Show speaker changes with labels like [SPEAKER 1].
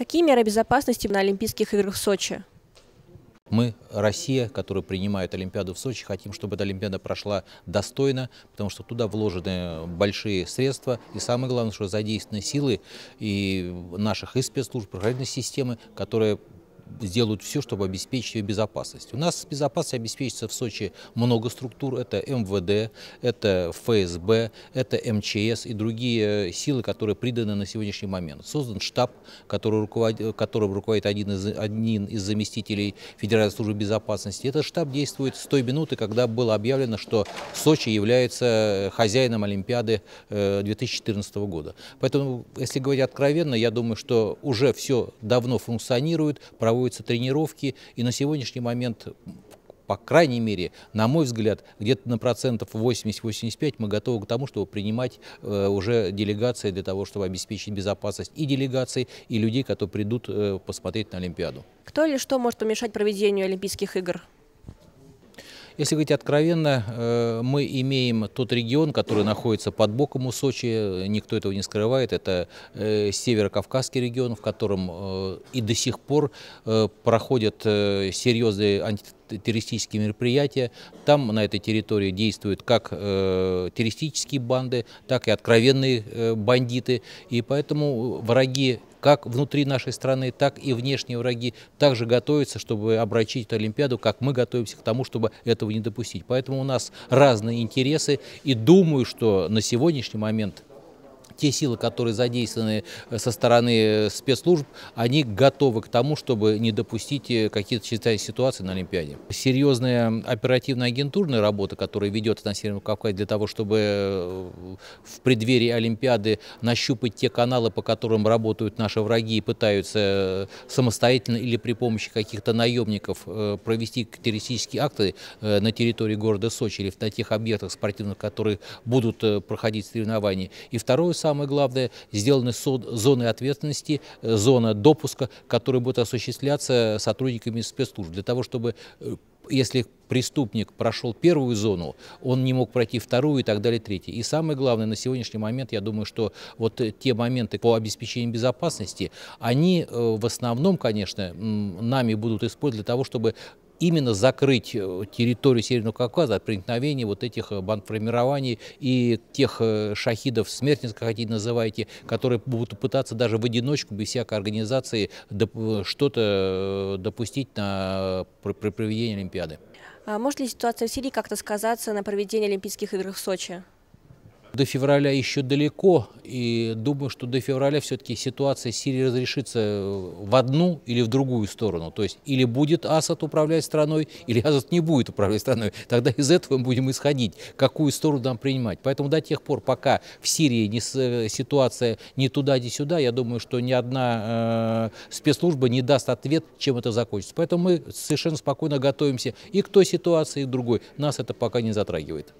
[SPEAKER 1] Какие меры безопасности на Олимпийских играх в Сочи?
[SPEAKER 2] Мы, Россия, которая принимает Олимпиаду в Сочи, хотим, чтобы эта Олимпиада прошла достойно, потому что туда вложены большие средства. И самое главное, что задействованы силы и наших и спецслужб, и системы, которые сделают все, чтобы обеспечить ее безопасность. У нас безопасность обеспечится в Сочи много структур. Это МВД, это ФСБ, это МЧС и другие э, силы, которые приданы на сегодняшний момент. Создан штаб, который руководит, которым руководит один из, один из заместителей Федеральной службы безопасности. Этот штаб действует с той минуты, когда было объявлено, что Сочи является э, хозяином Олимпиады 2014 э, года. Поэтому, если говорить откровенно, я думаю, что уже все давно функционирует, проводится проводятся тренировки, и на сегодняшний момент по крайней мере, на мой взгляд, где-то на процентов 80-85 мы готовы к тому, чтобы принимать э, уже делегации для того, чтобы обеспечить безопасность и делегаций, и людей, которые придут э, посмотреть на Олимпиаду.
[SPEAKER 1] Кто или что может помешать проведению Олимпийских игр?
[SPEAKER 2] Если говорить откровенно, э, мы имеем тот регион, который находится под боком у Сочи, никто этого не скрывает, это э, северокавказский регион, в котором э, и до сих пор проходят серьезные антитеррористические террористические мероприятия. Там на этой территории действуют как э, террористические банды, так и откровенные э, бандиты. И поэтому враги как внутри нашей страны, так и внешние враги также готовятся, чтобы обрачить эту Олимпиаду, как мы готовимся к тому, чтобы этого не допустить. Поэтому у нас разные интересы. И думаю, что на сегодняшний момент те силы, которые задействованы э, со стороны э, спецслужб, они готовы к тому, чтобы не допустить э, какие-то чрезвычайные ситуации на Олимпиаде. Серьезная оперативная агентурная работа, которая ведет на Северном Кавказе для того, чтобы в преддверии Олимпиады нащупать те каналы, по которым работают наши враги и пытаются самостоятельно или при помощи каких-то наемников провести террористические акты на территории города Сочи или на тех объектах спортивных, которые будут проходить соревнования. И второе, самое самое главное, сделаны зоны ответственности, э, зона допуска, которые будут осуществляться э, сотрудниками спецслужб, для того, чтобы э, если преступник прошел первую зону, он не мог пройти вторую и так далее, третью. И самое главное, на сегодняшний момент, я думаю, что вот те моменты по обеспечению безопасности, они в основном, конечно, нами будут использованы для того, чтобы именно закрыть э, территорию Северного Кавказа от проникновения вот этих э, бандформирований и тех э, шахидов, смертниц, как хотите называете, которые будут пытаться даже в одиночку, без всякой организации, что-то допустить на проведение Олимпиады.
[SPEAKER 1] А может ли ситуация в Сирии как-то сказаться на проведении Олимпийских игр в Сочи?
[SPEAKER 2] До февраля еще далеко, и думаю, что до февраля все-таки ситуация в Сирии разрешится э, в одну или в другую сторону. То есть или будет Асад управлять страной, или Асад не будет управлять страной. Тогда из этого мы будем исходить, какую сторону нам принимать. Поэтому до тех пор, пока в Сирии не, э, ситуация не туда, не сюда, я думаю, что ни одна э, спецслужба не даст ответ, чем это закончится. Поэтому мы совершенно спокойно готовимся и к той ситуации, и к другой. Нас это пока не затрагивает.